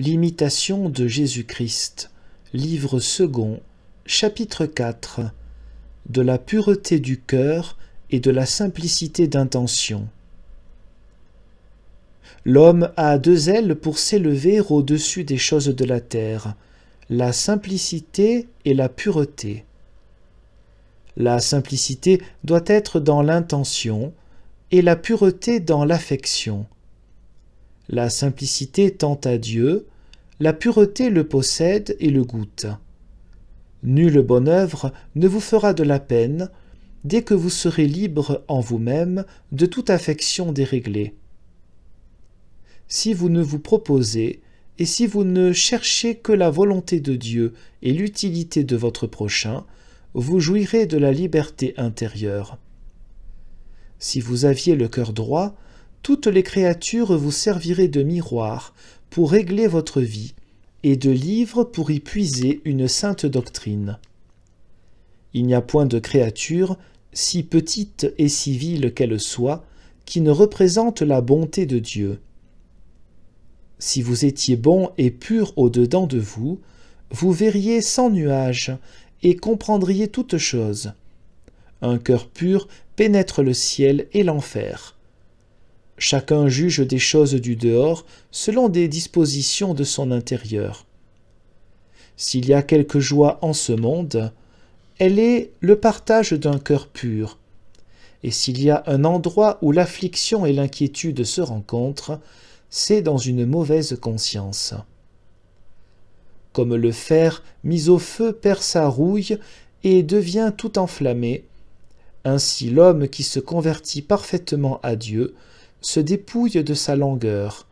L'imitation de Jésus-Christ, livre second, chapitre 4 De la pureté du cœur et de la simplicité d'intention. L'homme a deux ailes pour s'élever au-dessus des choses de la terre, la simplicité et la pureté. La simplicité doit être dans l'intention et la pureté dans l'affection. La simplicité tend à Dieu, la pureté le possède et le goûte. Nulle bonne œuvre ne vous fera de la peine dès que vous serez libre en vous-même de toute affection déréglée. Si vous ne vous proposez et si vous ne cherchez que la volonté de Dieu et l'utilité de votre prochain, vous jouirez de la liberté intérieure. Si vous aviez le cœur droit, toutes les créatures vous serviraient de miroir pour régler votre vie, et de livres pour y puiser une sainte doctrine. Il n'y a point de créature, si petite et si vile qu'elle soit, qui ne représente la bonté de Dieu. Si vous étiez bon et pur au-dedans de vous, vous verriez sans nuage et comprendriez toutes choses. Un cœur pur pénètre le ciel et l'enfer. Chacun juge des choses du dehors selon des dispositions de son intérieur. S'il y a quelque joie en ce monde, elle est le partage d'un cœur pur. Et s'il y a un endroit où l'affliction et l'inquiétude se rencontrent, c'est dans une mauvaise conscience. Comme le fer mis au feu perd sa rouille et devient tout enflammé, ainsi l'homme qui se convertit parfaitement à Dieu se dépouille de sa langueur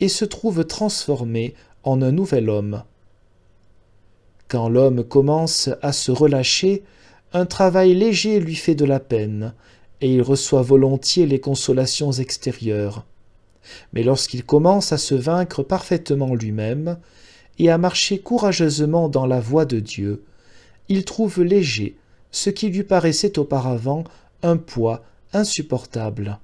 et se trouve transformé en un nouvel homme. Quand l'homme commence à se relâcher, un travail léger lui fait de la peine, et il reçoit volontiers les consolations extérieures. Mais lorsqu'il commence à se vaincre parfaitement lui-même, et à marcher courageusement dans la voie de Dieu, il trouve léger ce qui lui paraissait auparavant un poids insupportable.